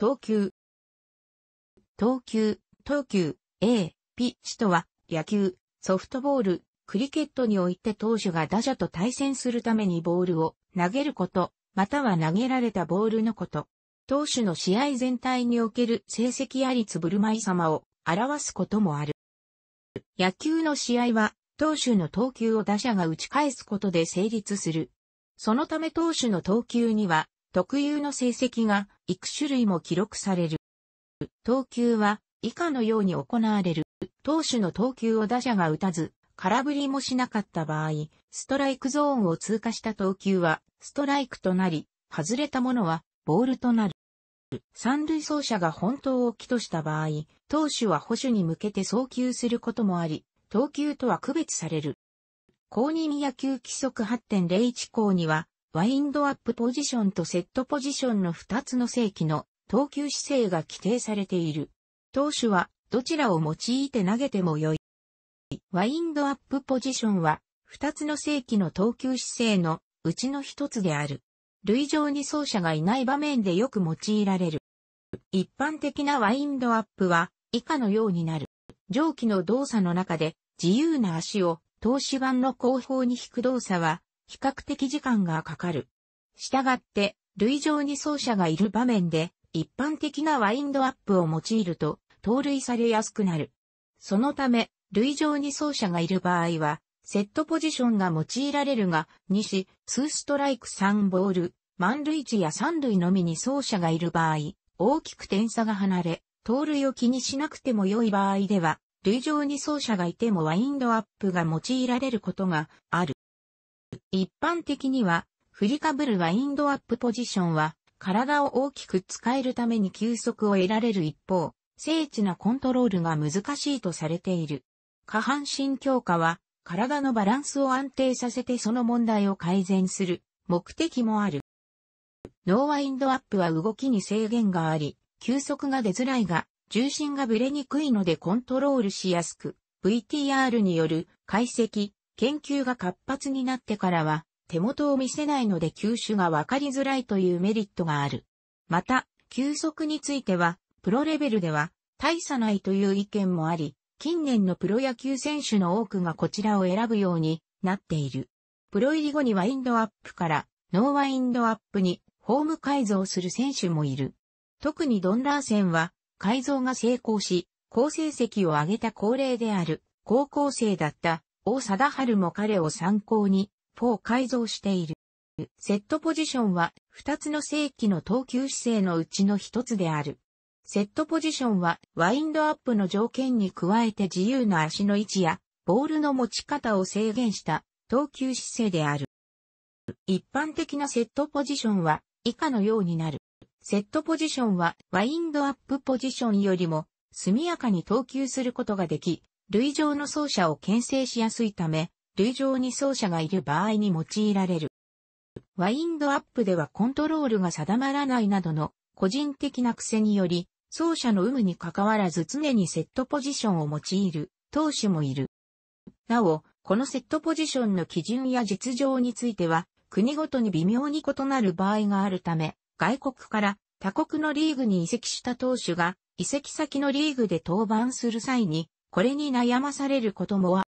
投球投球投球。A、ピッチとは、野球、ソフトボール、クリケットにおいて投手が打者と対戦するためにボールを投げること、または投げられたボールのこと。投手の試合全体における成績ありつぶるまい様を表すこともある。野球の試合は、投手の投球を打者が打ち返すことで成立する。そのため投手の投球には、特有の成績が幾種類も記録される。投球は以下のように行われる。投手の投球を打者が打たず、空振りもしなかった場合、ストライクゾーンを通過した投球はストライクとなり、外れたものはボールとなる。三塁走者が本当を起とした場合、投手は保守に向けて送球することもあり、投球とは区別される。公認野球規則8.01項には、ワインドアップポジションとセットポジションの2つの正規の投球姿勢が規定されている。投手はどちらを用いて投げても良い。ワインドアップポジションは2つの正規の投球姿勢のうちの1つである。類上に走者がいない場面でよく用いられる。一般的なワインドアップは以下のようになる。上記の動作の中で自由な足を投手板の後方に引く動作は比較的時間がかかる。したがって、類上に走者がいる場面で、一般的なワインドアップを用いると、盗塁されやすくなる。そのため、類上に走者がいる場合は、セットポジションが用いられるが、2し、2ストライク3ボール、満塁値や3塁のみに走者がいる場合、大きく点差が離れ、盗塁を気にしなくても良い場合では、類上に走者がいてもワインドアップが用いられることがある。一般的には、振りかぶるワインドアップポジションは、体を大きく使えるために休息を得られる一方、精緻なコントロールが難しいとされている。下半身強化は、体のバランスを安定させてその問題を改善する目的もある。ノーワインドアップは動きに制限があり、休息が出づらいが、重心がブレにくいのでコントロールしやすく、VTR による解析、研究が活発になってからは、手元を見せないので球種がわかりづらいというメリットがある。また、休息については、プロレベルでは、大差ないという意見もあり、近年のプロ野球選手の多くがこちらを選ぶようになっている。プロ入り後にワインドアップからノーワインドアップにホーム改造する選手もいる。特にドンラーセンは改造が成功し、好成績を上げた高齢である高校生だった王貞治も彼を参考に、ポー改造している。セットポジションは2つの正規の投球姿勢のうちの1つである。セットポジションはワインドアップの条件に加えて自由な足の位置やボールの持ち方を制限した投球姿勢である。一般的なセットポジションは以下のようになる。セットポジションはワインドアップポジションよりも速やかに投球することができ、類上の走者を牽制しやすいため、類上に走者がいる場合に用いられる。ワインドアップではコントロールが定まらないなどの個人的な癖により、走者の有無に関わらず常にセットポジションを用いる投手もいる。なお、このセットポジションの基準や実情については、国ごとに微妙に異なる場合があるため、外国から他国のリーグに移籍した投手が移籍先のリーグで登板する際にこれに悩まされることもは、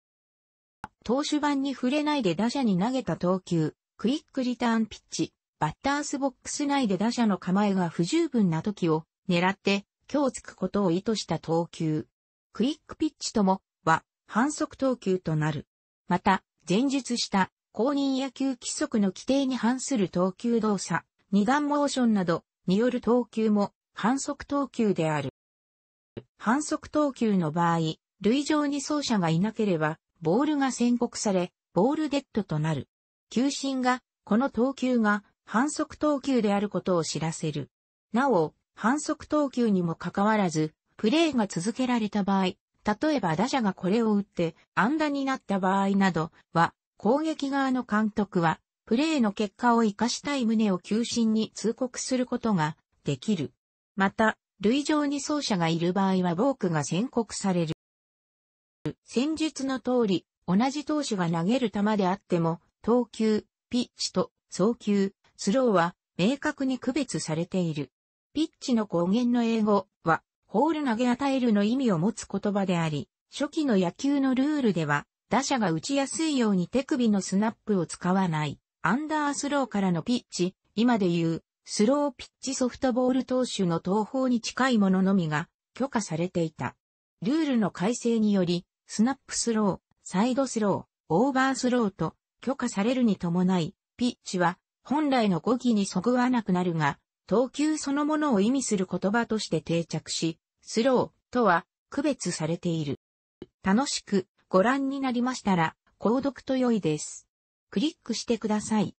投手板に触れないで打者に投げた投球、クイックリターンピッチ、バッタースボックス内で打者の構えが不十分な時を狙って今日つくことを意図した投球。クイックピッチともは反則投球となる。また、前述した公認野球規則の規定に反する投球動作、二段モーションなどによる投球も反則投球である。反則投球の場合、類上に走者がいなければ、ボールが宣告され、ボールデッドとなる。球審が、この投球が反則投球であることを知らせる。なお、反則投球にもかかわらず、プレーが続けられた場合、例えば打者がこれを打って、安打になった場合などは、攻撃側の監督は、プレーの結果を活かしたい旨を球審に通告することができる。また、塁上に走者がいる場合はボークが宣告される。戦術の通り、同じ投手が投げる球であっても、投球、ピッチと送球、スローは明確に区別されている。ピッチの語源の英語は、ホール投げ与えるの意味を持つ言葉であり、初期の野球のルールでは、打者が打ちやすいように手首のスナップを使わない、アンダースローからのピッチ、今で言う、スローピッチソフトボール投手の投法に近いもののみが許可されていた。ルールの改正により、スナップスロー、サイドスロー、オーバースローと許可されるに伴い、ピッチは本来の語義にそぐわなくなるが、投球そのものを意味する言葉として定着し、スローとは区別されている。楽しくご覧になりましたら、購読と良いです。クリックしてください。